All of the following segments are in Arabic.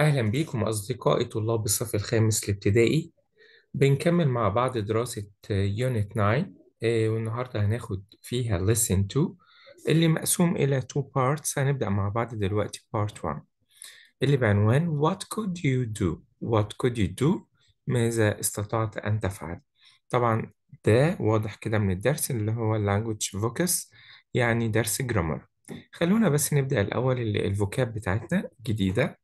أهلا بيكم أصدقائي طلاب الصف الخامس الابتدائي بنكمل مع بعض دراسة يونت 9 آه، والنهاردة هناخد فيها lesson 2 اللي مقسوم إلى 2 parts هنبدأ مع بعض دلوقتي part 1 اللي بعنوان what could you do what could you do ماذا استطعت أن تفعل طبعا ده واضح كده من الدرس اللي هو language focus يعني درس جرامر خلونا بس نبدأ الأول الفوكاب بتاعتنا جديدة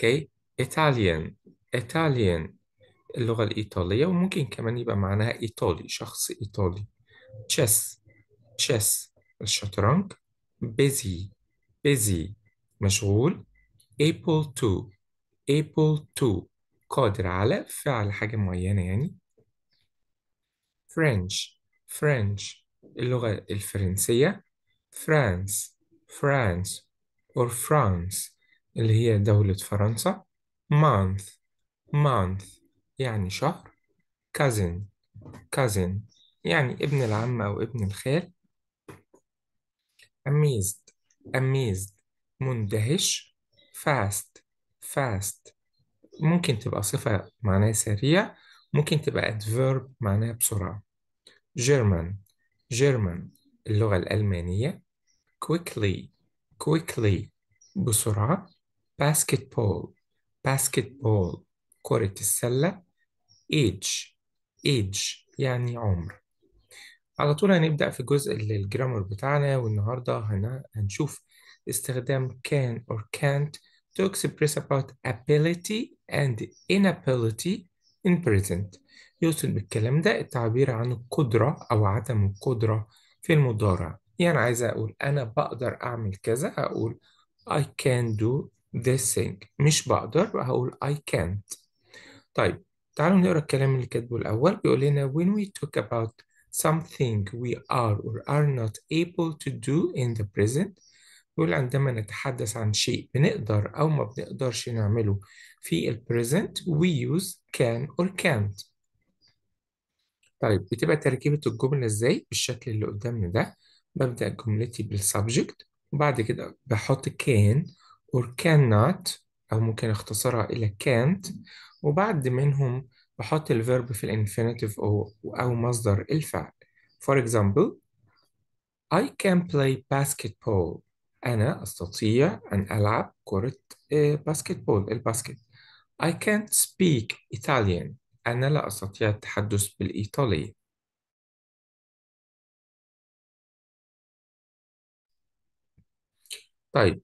اوكي Italian Italian اللغة الإيطالية وممكن كمان يبقى معناها إيطالي شخص إيطالي chess chess الشطرنج busy busy مشغول ايبل تو ايبل تو قادر على فعل حاجة معينة يعني French French اللغة الفرنسية France France or France اللي هي دولة فرنسا مانث مانث يعني شهر cousin cousin يعني ابن العم أو ابن الخال amazed amazed مندهش fast fast ممكن تبقى صفة معناها سريع ممكن تبقى adverb معناها بسرعة German German اللغة الألمانية quickly quickly بسرعة basketball basketball كرة السلة age age يعني عمر على طول هنبدأ في جزء الجرامر بتاعنا والنهاردة هنشوف استخدام can or can't to express about ability and inability in present يوصل بالكلام ده التعبير عن القدرة أو عدم القدرة في المضارع يعني عايز أقول أنا بقدر أعمل كذا أقول I can do this thing مش بقدر هقول I can't طيب تعالوا نقرا الكلام اللي كاتبه الأول بيقول لنا when we talk about something we are or are not able to do in the present بيقول عندما نتحدث عن شيء بنقدر أو ما بنقدرش نعمله في ال present we use can or can't طيب بتبقى تركيبة الجملة ازاي بالشكل اللي قدامنا ده ببدأ جملتي بالسبجكت وبعد كده بحط can or cannot أو ممكن أختصرها إلى can't وبعد منهم بحط الفيرب في الانفينيتيف أو أو مصدر الفعل for example I can play basketball أنا أستطيع أن ألعب كرة باسكتبول آه، الباسكت I can't speak Italian أنا لا أستطيع التحدث بالإيطالي طيب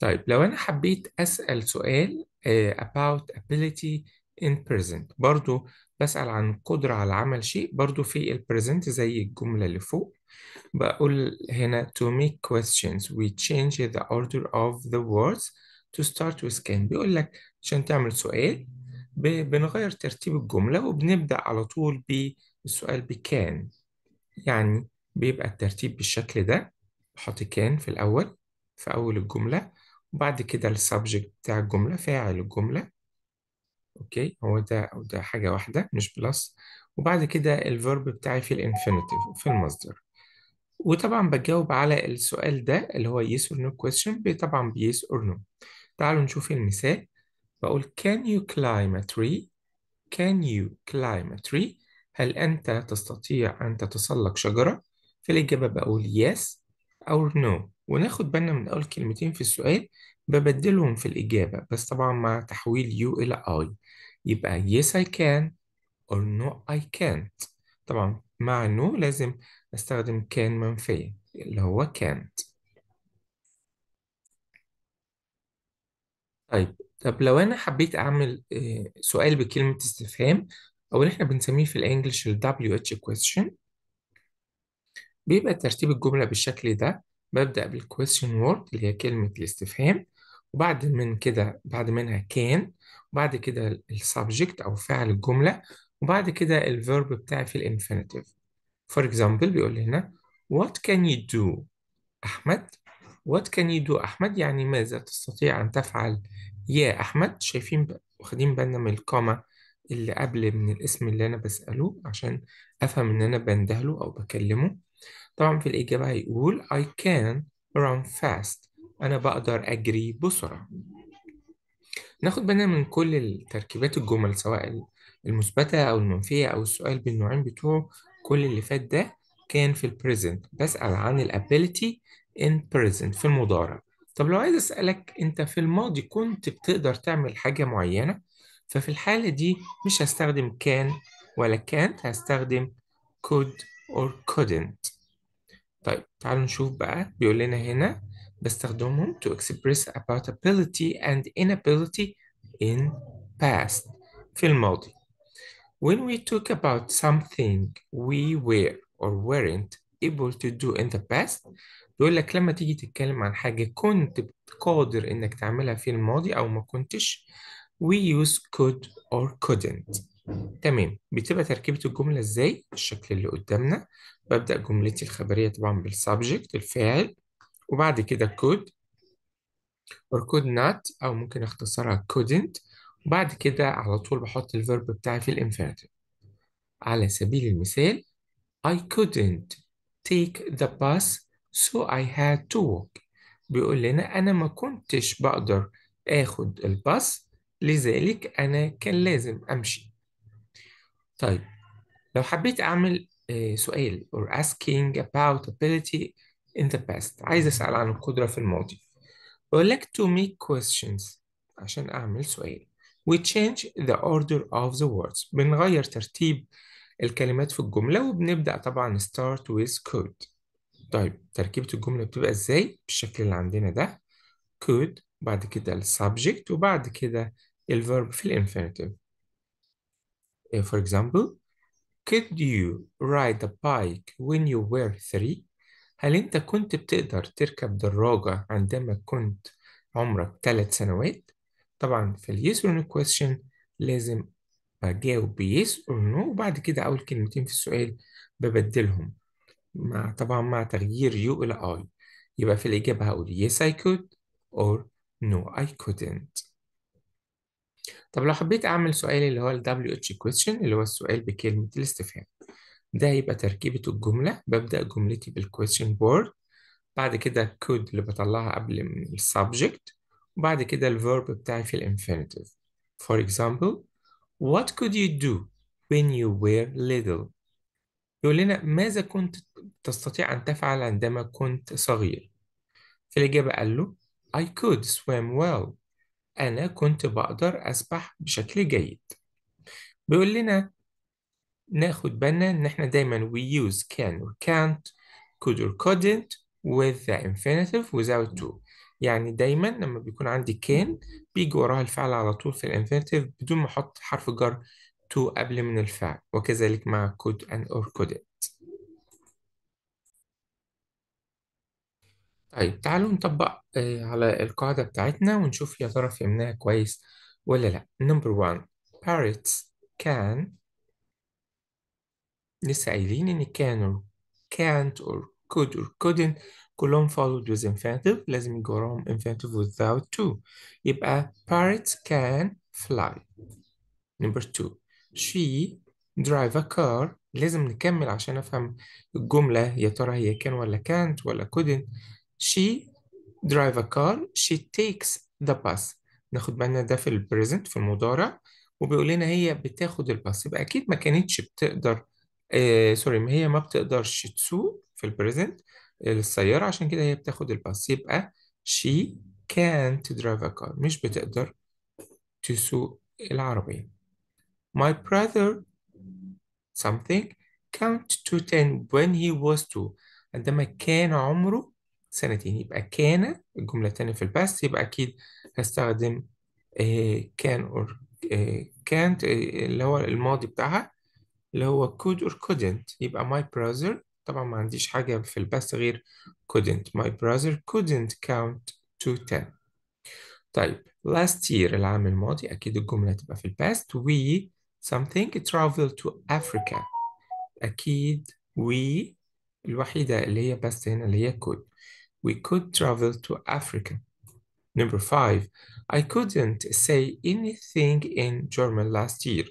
طيب لو أنا حبيت أسأل سؤال آه، about ability in present برضو بسأل عن قدرة على عمل شيء برضو في ال present زي الجملة اللي فوق بقول هنا to make questions we change the order of the words to start with can بيقول لك عشان تعمل سؤال بنغير ترتيب الجملة وبنبدأ على طول بالسؤال بكان يعني بيبقى الترتيب بالشكل ده بحط كان في الأول في أول الجملة وبعد كده السبجكت بتاع الجملة فاعل الجملة اوكي هو ده ده حاجة واحدة مش بلس وبعد كده الفيرب بتاعي في الانفينيتيف في المصدر وطبعا بجاوب على السؤال ده اللي هو yes or no question طبعا بيس yes or no تعالوا نشوف المثال بقول can you climb a tree can you climb a tree هل أنت تستطيع أن تتسلق شجرة في الإجابة بقول yes or no وناخد بالنا من أول كلمتين في السؤال ببدلهم في الإجابة بس طبعا مع تحويل you إلى I يبقى yes I can or no I can't طبعا مع no لازم أستخدم can منفية اللي هو can't طيب طب لو أنا حبيت أعمل آه، سؤال بكلمة استفهام أو اللي إحنا بنسميه في الإنجلش ال WH question بيبقى ترتيب الجملة بالشكل ده ببدأ بالكويستشن وورد اللي هي كلمة الاستفهام وبعد من كده بعد منها كان وبعد كده السبجكت أو فعل الجملة وبعد كده الفيرب بتاعي في الانفينيتيف فور اكزامبل بيقول لي هنا what can you do أحمد what can you do أحمد يعني ماذا تستطيع أن تفعل يا أحمد شايفين واخدين بالنا من الكوما اللي قبل من الاسم اللي أنا بسأله عشان أفهم إن أنا بندهله أو بكلمه طبعا في الإجابة هيقول I can run fast أنا بقدر أجري بسرعة ناخد بالنا من كل تركيبات الجمل سواء المثبتة أو المنفية أو السؤال بالنوعين بتوعه كل اللي فات ده كان في البريزنت بسأل عن الابيليتي ان بريزنت في المضارع طب لو عايز أسألك أنت في الماضي كنت بتقدر تعمل حاجة معينة ففي الحالة دي مش هستخدم كان ولا كانت هستخدم could or couldn't طيب تعالوا نشوف بقى بيقول لنا هنا بستخدمهم to express about ability and inability in past في الماضي when we talk about something we were or weren't able to do in the past بيقول لك لما تيجي تتكلم عن حاجة كنت قادر انك تعملها في الماضي او ما كنتش we use could or couldn't تمام بتبقى تركيبة الجملة ازاي الشكل اللي قدامنا ببدأ جملتي الخبرية طبعا بالسبجكت الفاعل وبعد كده كود or could not أو ممكن أختصرها couldn't وبعد كده على طول بحط الفيرب بتاعي في الانفينيتيف على سبيل المثال I couldn't take the bus so I had to walk بيقول لنا أنا ما كنتش بقدر آخد الباص لذلك أنا كان لازم أمشي طيب لو حبيت أعمل آه، سؤال or asking about ability in the past عايز أسأل عن القدرة في الماضي بقول لك to make questions عشان أعمل سؤال we change the order of the words بنغير ترتيب الكلمات في الجملة وبنبدأ طبعا start with could طيب تركيبة الجملة بتبقى ازاي بالشكل اللي عندنا ده could بعد كده ال subject وبعد كده الverb في الانفينيتيف Uh, for example, could you ride a bike when you were three? هل أنت كنت بتقدر تركب دراجة عندما كنت عمرك ثلاث سنوات؟ طبعا في اليس yes or no question لازم أجاوب بيس or نو وبعد كده أول كلمتين في السؤال ببدلهم مع طبعا مع تغيير يو إلى أي يبقى في الإجابة هقول yes I could or no I couldn't طب لو حبيت أعمل سؤال اللي هو ال WH question اللي هو السؤال بكلمة الاستفهام ده هيبقى تركيبة الجملة ببدأ جملتي question board بعد كده كود اللي بطلعها قبل الـ subject وبعد كده verb بتاعي في infinitive for example what could you do when you were little يقول لنا ماذا كنت تستطيع أن تفعل عندما كنت صغير في الإجابة قال له I could swim well أنا كنت بقدر أسبح بشكل جيد بيقول لنا ناخد بالنا إن إحنا دايما we use can or can't could or couldn't with the infinitive without to يعني دايما لما بيكون عندي can بيجي وراها الفعل على طول في الانفينيتيف بدون ما أحط حرف جر to قبل من الفعل وكذلك مع could and or couldn't طيب تعالوا نطبق آه، على القاعدة بتاعتنا ونشوف يا ترى فهمناها كويس ولا لأ نمبر one parrots can لسه قايلين إن كانوا can't or could or couldn't كلهم followed with infinitive لازم يجي وراهم infinitive without to يبقى parrots can fly number two she drive a car لازم نكمل عشان أفهم الجملة يا ترى هي كان ولا كانت ولا couldn't she drive a car she takes the bus ناخد بالنا ده في البريزنت في المضارع وبيقول لنا هي بتاخد الباص يبقى اكيد ما كانتش بتقدر سوري آه, هي ما بتقدرش تسوق في البريزنت السيارة آه، عشان كده هي بتاخد الباص يبقى she can't drive a car مش بتقدر تسوق العربية my brother something count to 10 when he was two عندما كان عمره سنتين يبقى كان الجملة التانية في الباست يبقى أكيد هستخدم آه، كان اور آه، كانت آه، اللي هو الماضي بتاعها اللي هو could or couldn't يبقى my brother طبعا ما عنديش حاجة في الباست غير couldn't my brother couldn't count to ten طيب last year العام الماضي أكيد الجملة تبقى في الباست we something traveled to Africa أكيد we الوحيدة اللي هي بس هنا اللي هي could We could travel to Africa. Number five, I couldn't say anything in German last year.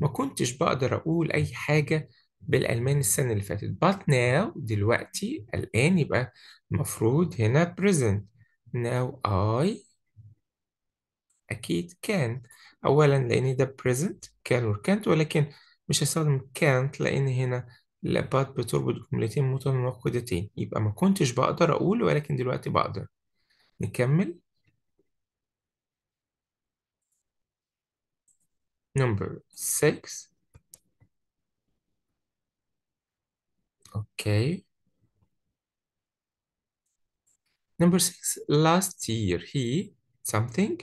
ما كنتش بقدر أقول أي حاجة بالألماني السنة اللي فاتت. But now دلوقتي الآن يبقى مفروض هنا present. Now I أكيد can. أولا لأن ده present can or can't ولكن مش هستخدم can't لأن هنا اللابات بتربط جملتين متناقضتين يبقى ما كنتش بقدر أقول ولكن دلوقتي بقدر نكمل number 6 okay number 6 last year he something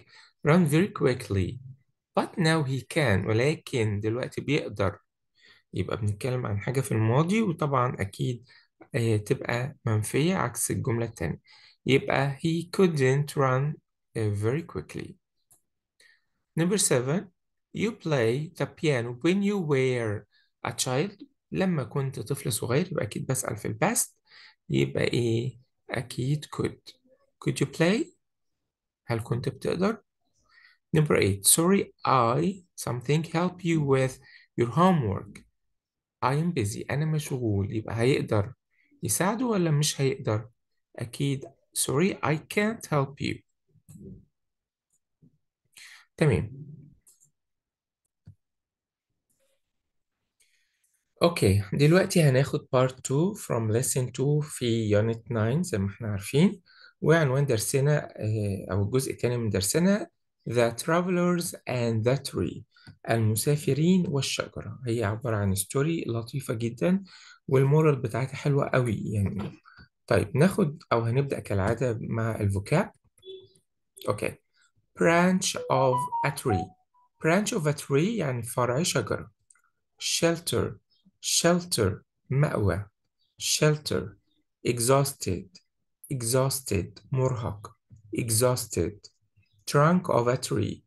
run very quickly but now he can ولكن دلوقتي بيقدر يبقى بنتكلم عن حاجة في الماضي وطبعا أكيد تبقى منفية عكس الجملة التانية يبقى he couldn't run very quickly number seven you play the piano when you were a child لما كنت طفل صغير يبقى أكيد بسأل في الباست يبقى إيه أكيد could could you play هل كنت بتقدر number eight sorry I something help you with your homework I am busy أنا مشغول يبقى هيقدر يساعده ولا مش هيقدر؟ أكيد sorry I can't help you تمام اوكي دلوقتي هناخد part 2 from lesson 2 في unit 9 زي ما احنا عارفين وعنوان درسنا آه، او الجزء الثاني من درسنا the travelers and the tree المسافرين والشجرة هي عبارة عن ستوري لطيفة جدا والمورال بتاعتها حلوة قوي يعني طيب ناخد أو هنبدأ كالعادة مع الفوكاب أوكي branch of a tree branch of a tree يعني فرع شجرة shelter shelter مأوى shelter exhausted exhausted مرهق exhausted trunk of a tree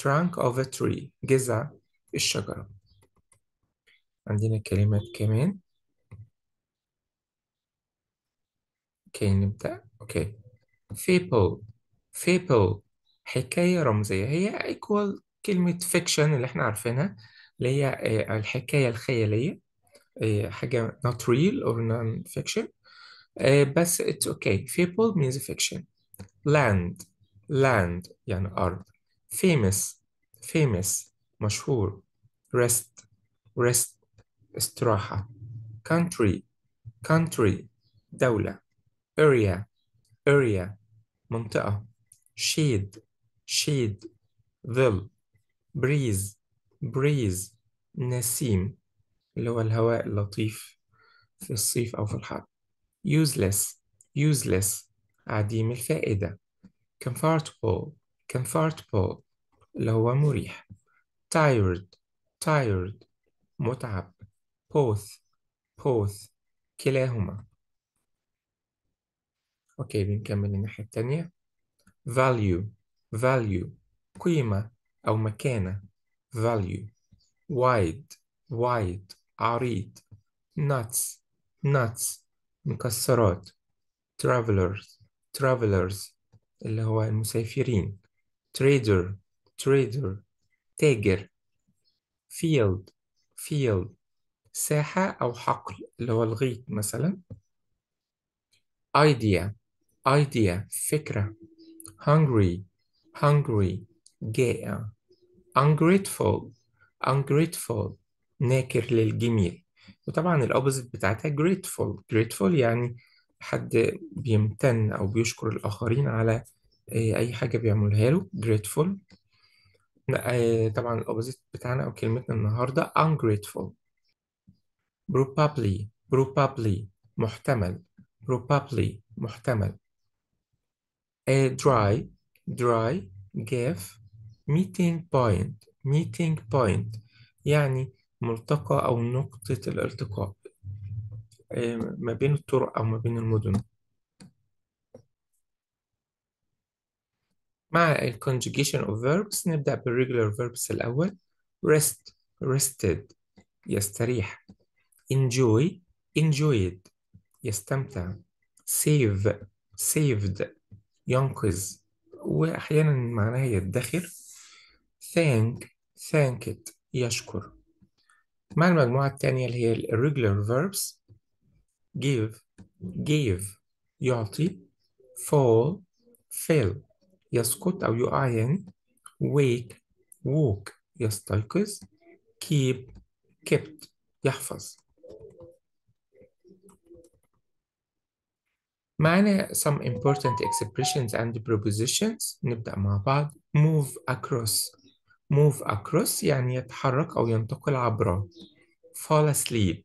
trunk of a tree جذع الشجرة عندنا كلمات كمان اوكي نبدأ اوكي people people حكاية رمزية هي equal كلمة fiction اللي احنا عارفينها اللي هي آه، الحكاية الخيالية آه، حاجة not real or non-fiction آه، بس it's okay people means fiction land land يعني أرض famous famous مشهور rest rest استراحة country country دولة area area منطقة shade shade ظل breeze breeze نسيم اللي هو الهواء اللطيف في الصيف أو في الحر useless useless عديم الفائدة comfortable comfort اللي هو مريح tired tired متعب both both كلاهما اوكي بنكمل الناحية التانية value value قيمة أو مكانة value wide wide عريض nuts nuts مكسرات travelers travelers اللي هو المسافرين trader trader تاجر field field ساحة أو حقل اللي هو الغيط مثلا idea idea فكرة hungry hungry جائع ungrateful ungrateful ناكر للجميل وطبعا الأوبوزيت بتاعتها grateful grateful يعني حد بيمتن أو بيشكر الآخرين على إيه، أي حاجة بيعملها له grateful آه، طبعا الأوبوزيت بتاعنا أو كلمتنا النهاردة ungrateful probably probably محتمل probably محتمل آه، dry dry gave meeting point meeting point يعني ملتقى أو نقطة الالتقاء آه، ما بين الطرق أو ما بين المدن مع ال conjugation of verbs نبدأ بال regular verbs الأول rest rested يستريح enjoy enjoyed يستمتع save saved ينقذ وأحيانا معناها يدخر thank thanked يشكر مع المجموعة الثانية اللي هي irregular verbs give gave يعطي fall fail يسقط أو يقع يعني wake walk يستيقظ keep kept يحفظ معنا some important expressions and prepositions نبدأ مع بعض move across move across يعني يتحرك أو ينتقل عبره fall asleep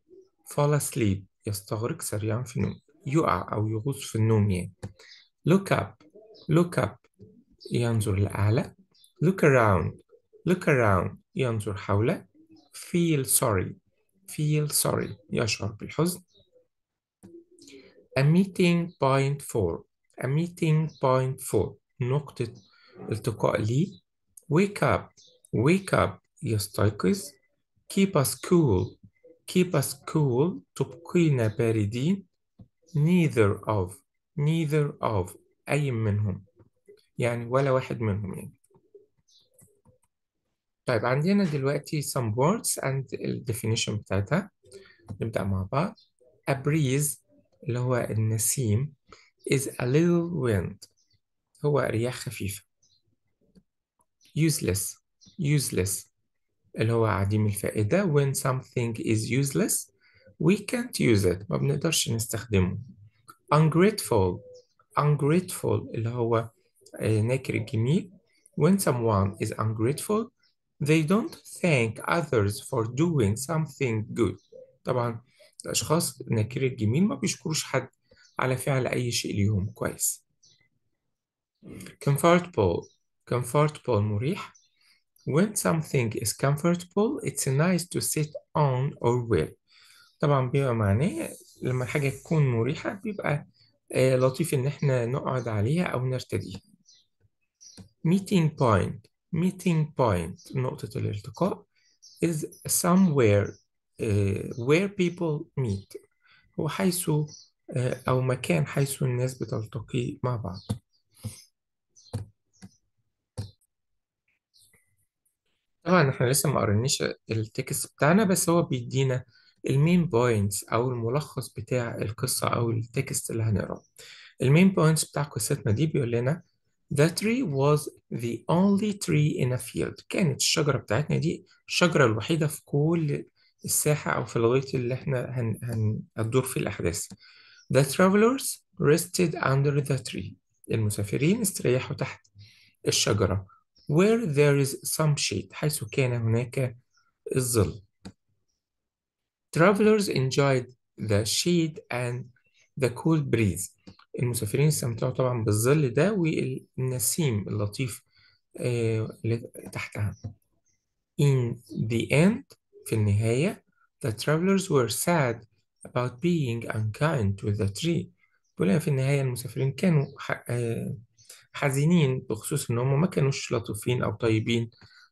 fall asleep يستغرق سريعا في النوم يقع أو يغوص في النوم يعني look up look up ينظر لأعلى look around look around ينظر حوله feel sorry feel sorry يشعر بالحزن a meeting point four a meeting point four نقطة التقاء لي wake up wake up يستيقظ keep us cool keep us cool تبقينا باردين neither of neither of أي منهم يعني ولا واحد منهم يعني طيب عندنا دلوقتي some words and ال definition بتاعتها نبدأ مع بعض a breeze اللي هو النسيم is a little wind هو رياح خفيفة useless useless اللي هو عديم الفائدة when something is useless we can't use it ما بنقدرش نستخدمه ungrateful ungrateful اللي هو الجميل when someone is ungrateful, they don't thank others for doing something good. طبعا الأشخاص نكير الجميل ما بيشكروش حد على فعل أي شيء ليهم كويس. Comfortable comfortable مريح When something is comfortable, it's nice to sit on or wear. طبعا بيبقى معناه لما الحاجة تكون مريحة بيبقى لطيف إن إحنا نقعد عليها أو نرتديها. meeting point meeting point نقطة الالتقاء is somewhere uh, where people meet هو حيث uh, أو مكان حيث الناس بتلتقي مع بعض طبعا احنا لسه ما قريناش التكست بتاعنا بس هو بيدينا المين بوينتس أو الملخص بتاع القصة أو التكست اللي هنقراه المين بوينتس بتاع قصتنا دي بيقول لنا The tree was the only tree in a field كانت الشجرة بتاعتنا دي الشجرة الوحيدة في كل الساحة أو في الغيط اللي احنا هن هن هتدور فيه الأحداث The travelers rested under the tree المسافرين استريحوا تحت الشجرة where there is some shade حيث كان هناك الظل Travelers enjoyed the shade and the cool breeze المسافرين استمتعوا طبعا بالظل ده والنسيم اللطيف آه، اللي تحتها In the end في النهاية the travelers were sad about being unkind to the tree بيقول في النهاية المسافرين كانوا آه، حزينين بخصوص إن هم ما كانوش لطيفين أو طيبين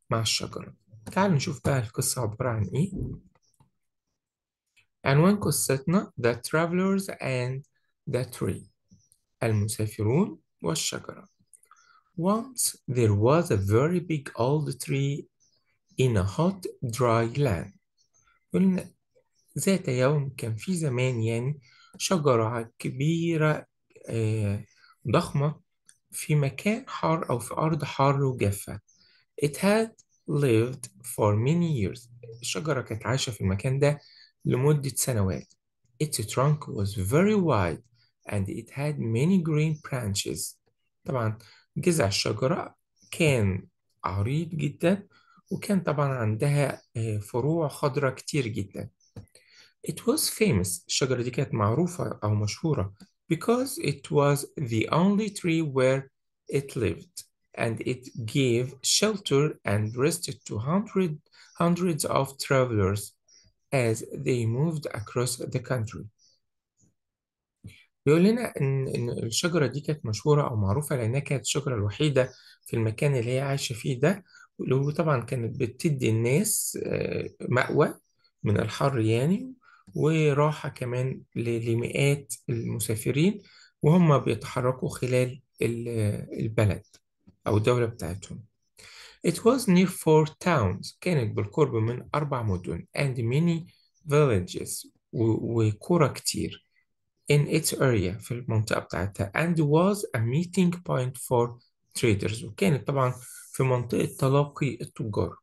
مع الشجرة تعالوا نشوف بقى القصة عبارة عن إيه عنوان قصتنا The Travelers and the Tree المسافرون والشجرة Once there was a very big old tree in a hot dry land قلنا ذات يوم كان في زمان يعني شجرة كبيرة آه، ضخمة في مكان حار أو في أرض حار وجافة It had lived for many years الشجرة كانت عايشة في المكان ده لمدة سنوات Its trunk was very wide and it had many green branches. طبعا جذع الشجرة كان عريض جدا وكان طبعا عندها فروع خضراء كتير جدا. It was famous الشجرة دي كانت معروفة أو مشهورة because it was the only tree where it lived and it gave shelter and rest to hundreds, hundreds of travelers as they moved across the country. بيقول لنا إن إن الشجرة دي كانت مشهورة أو معروفة لأنها كانت الشجرة الوحيدة في المكان اللي هي عايشة فيه ده وطبعا كانت بتدي الناس آه، مأوى من الحر يعني وراحة كمان لمئات المسافرين وهم بيتحركوا خلال البلد أو الدولة بتاعتهم. It was near four towns كانت بالقرب من أربع مدن and many villages وقرى كتير in its area في المنطقة بتاعتها and was a meeting point for traders وكانت طبعا في منطقة تلاقي التجار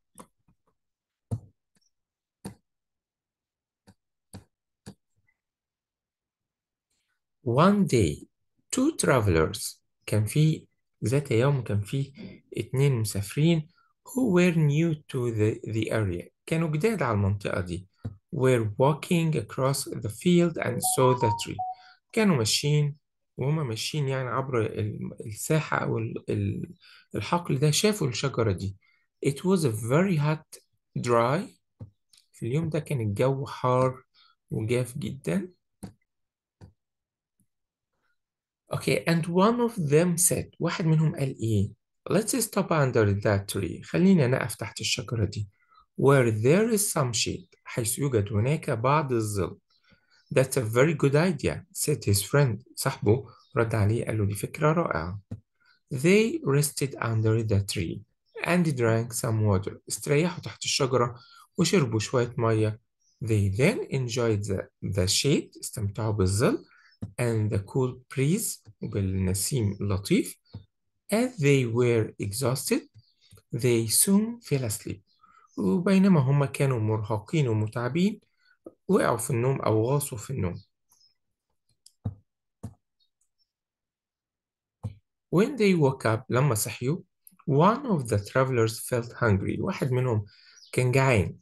one day two travelers كان في ذات يوم كان في اتنين مسافرين who were new to the, the area كانوا جداد على المنطقة دي were walking across the field and saw the tree كانوا ماشيين وهما ماشيين يعني عبر الساحة أو الحقل ده شافوا الشجرة دي It was a very hot dry في اليوم ده كان الجو حار وجاف جدا Okay and one of them said واحد منهم قال إيه Let's stop under that tree خلينا نقف تحت الشجرة دي Where there is some shade حيث يوجد هناك بعض الظل That's a very good idea, said his friend. Sahbu رد عليه قال له دي فكرة رائعة. They rested under the tree and drank some water. استريحوا تحت الشجرة وشربوا شوية مية. They then enjoyed the, the shade استمتعوا بالظل and the cool breeze بالنسيم اللطيف. As they were exhausted, they soon fell asleep. وبينما هم كانوا مرهقين ومتعبين وقعوا في النوم أو غاصوا في النوم When they woke up لما صحيوا one of the travelers felt hungry واحد منهم كان جعان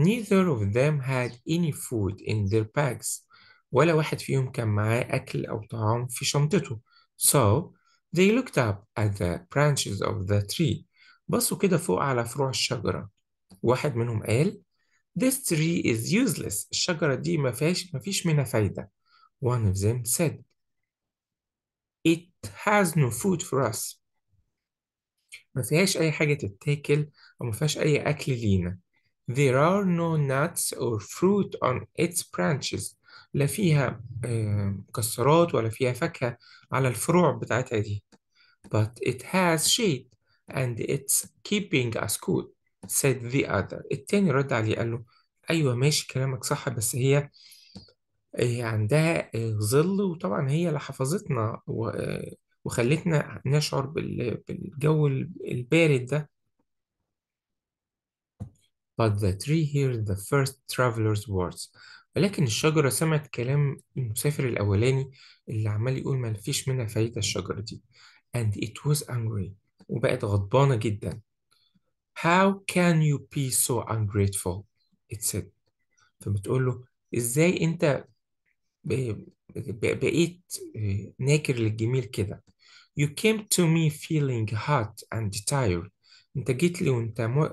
neither of them had any food in their bags ولا واحد فيهم كان معاه أكل أو طعام في شنطته so they looked up at the branches of the tree بصوا كده فوق على فروع الشجرة واحد منهم قال This tree is useless. الشجرة دي ما فيهاش ما فيش منها فايدة. One of them said, It has no food for us. ما فيهاش أي حاجة تتاكل أو ما فيهاش أي أكل لينا. There are no nuts or fruit on its branches. لا فيها مكسرات ولا فيها فاكهة على الفروع بتاعتها دي. But it has shade and it's keeping us cool. said the other التاني رد عليه قال له أيوة ماشي كلامك صح بس هي عندها آه، ظل وطبعا هي اللي حفظتنا آه، وخلتنا نشعر بالجو البارد ده But the tree heard the first traveler's words ولكن الشجرة سمعت كلام المسافر الأولاني اللي عمال يقول ما فيش منها فايدة الشجرة دي and it was angry وبقت غضبانة جدا How can you be so ungrateful? It said. فبتقول له ازاي انت بقيت ناكر للجميل كده. You came to me feeling hot and tired. انت جيت لي وانت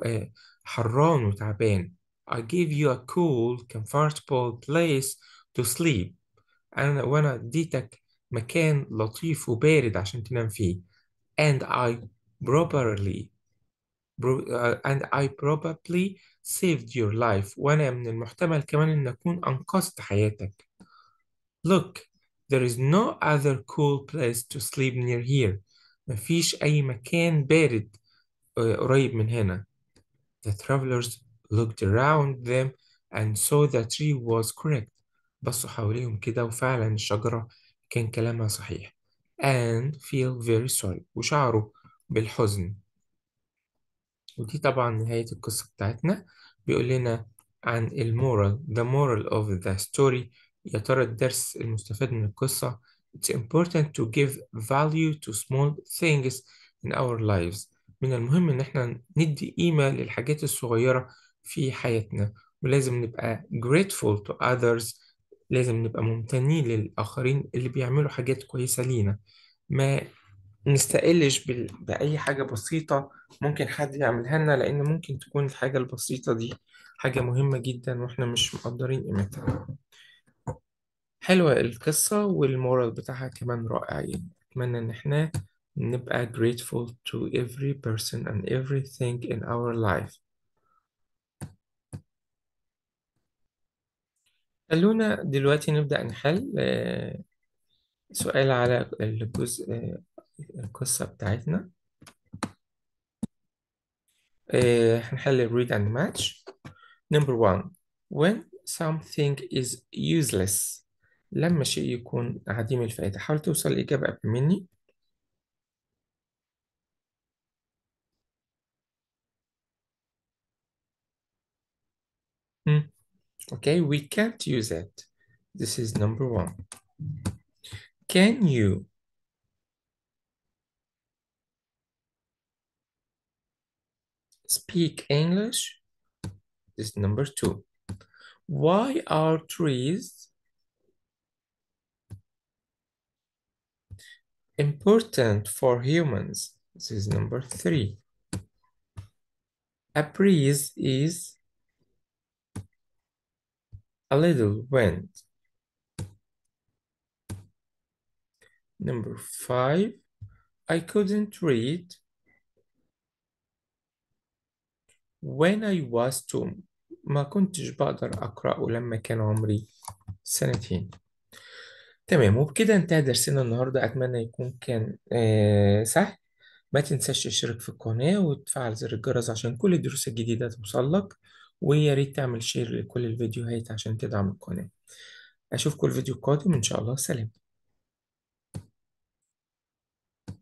حران وتعبان. I gave you a cool, comfortable place to sleep. أنا وأنا اديتك مكان لطيف وبارد عشان تنام فيه. And I properly uh, and I probably saved your life وأنا من المحتمل كمان أن أكون أنقذت حياتك Look, there is no other cool place to sleep near here مفيش أي مكان بارد uh, قريب من هنا The travelers looked around them and saw the tree was correct بصوا حواليهم كده وفعلا الشجرة كان كلامها صحيح and feel very sorry وشعروا بالحزن ودي طبعا نهاية القصة بتاعتنا بيقول لنا عن المورال the moral of the story يا ترى الدرس المستفاد من القصة it's important to give value to small things in our lives من المهم إن إحنا ندي قيمة للحاجات الصغيرة في حياتنا ولازم نبقى grateful to others لازم نبقى ممتنين للآخرين اللي بيعملوا حاجات كويسة لينا ما نستقلش بأي حاجة بسيطة ممكن حد يعملها لنا لأن ممكن تكون الحاجة البسيطة دي حاجة مهمة جدا وإحنا مش مقدرين قيمتها حلوة القصة والمورال بتاعها كمان رائع يعني أتمنى إن إحنا نبقى grateful to every person and everything in our life خلونا دلوقتي نبدأ نحل آه، سؤال على الجزء آه، القصة بتاعتنا آه هنحل read and match number one when something is useless لما شيء يكون عديم الفائدة حاول توصل الإجابة قبل مني مم. Hmm. Okay, we can't use it. This is number one. Can you speak English? This is number two. Why are trees important for humans? This is number three. A breeze is a little wind. Number five, I couldn't read when I was two ما كنتش بقدر أقرأه لما كان عمري سنتين تمام وبكده انتهى درسنا النهاردة أتمنى يكون كان آه، سهل ما تنساش تشترك في القناة وتفعل زر الجرس عشان كل الدروس الجديدة توصلك ويا ريت تعمل شير لكل الفيديوهات عشان تدعم القناة أشوفكم الفيديو القادم إن شاء الله سلام